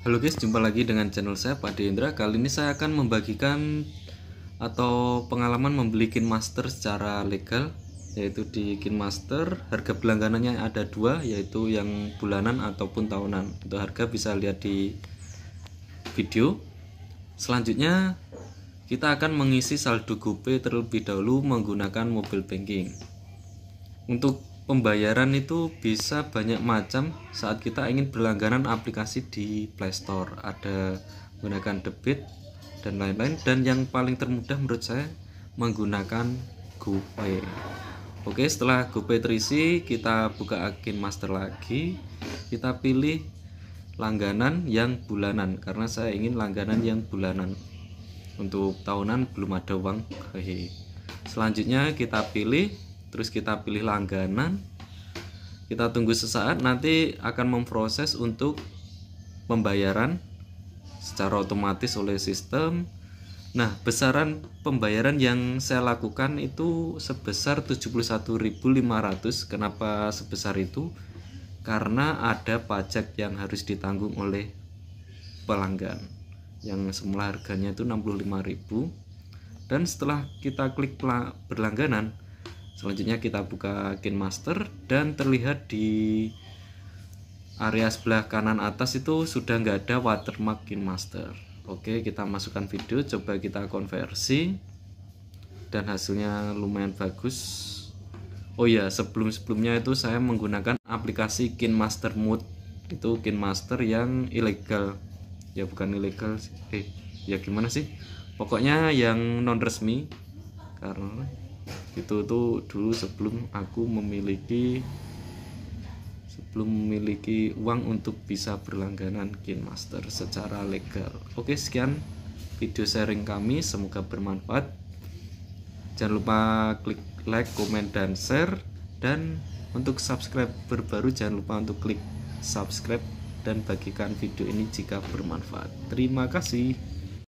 Halo guys, jumpa lagi dengan channel saya Pak Dendra. Kali ini saya akan membagikan atau pengalaman membeli Kin Master secara legal yaitu di Kin Master harga berlangganannya ada dua yaitu yang bulanan ataupun tahunan. Untuk harga bisa lihat di video. Selanjutnya kita akan mengisi saldo GoPay terlebih dahulu menggunakan mobile banking. Untuk pembayaran itu bisa banyak macam saat kita ingin berlangganan aplikasi di Play Store. Ada menggunakan debit dan lain-lain dan yang paling termudah menurut saya menggunakan GoPay. Oke, setelah GoPay terisi, kita buka agen master lagi. Kita pilih langganan yang bulanan karena saya ingin langganan yang bulanan. Untuk tahunan belum ada uang. Selanjutnya kita pilih terus kita pilih langganan kita tunggu sesaat nanti akan memproses untuk pembayaran secara otomatis oleh sistem nah besaran pembayaran yang saya lakukan itu sebesar 71.500 kenapa sebesar itu karena ada pajak yang harus ditanggung oleh pelanggan yang semula harganya itu 65.000 dan setelah kita klik berlangganan selanjutnya kita buka gain master dan terlihat di area sebelah kanan atas itu sudah nggak ada watermark gain master oke kita masukkan video coba kita konversi dan hasilnya lumayan bagus oh ya sebelum-sebelumnya itu saya menggunakan aplikasi gain master mode itu gain master yang ilegal ya bukan ilegal eh ya gimana sih pokoknya yang non resmi karena itu tuh dulu sebelum aku memiliki sebelum memiliki uang untuk bisa berlangganan Game Master secara legal. Oke, sekian video sharing kami, semoga bermanfaat. Jangan lupa klik like, comment, dan share. Dan untuk subscribe baru jangan lupa untuk klik subscribe dan bagikan video ini jika bermanfaat. Terima kasih.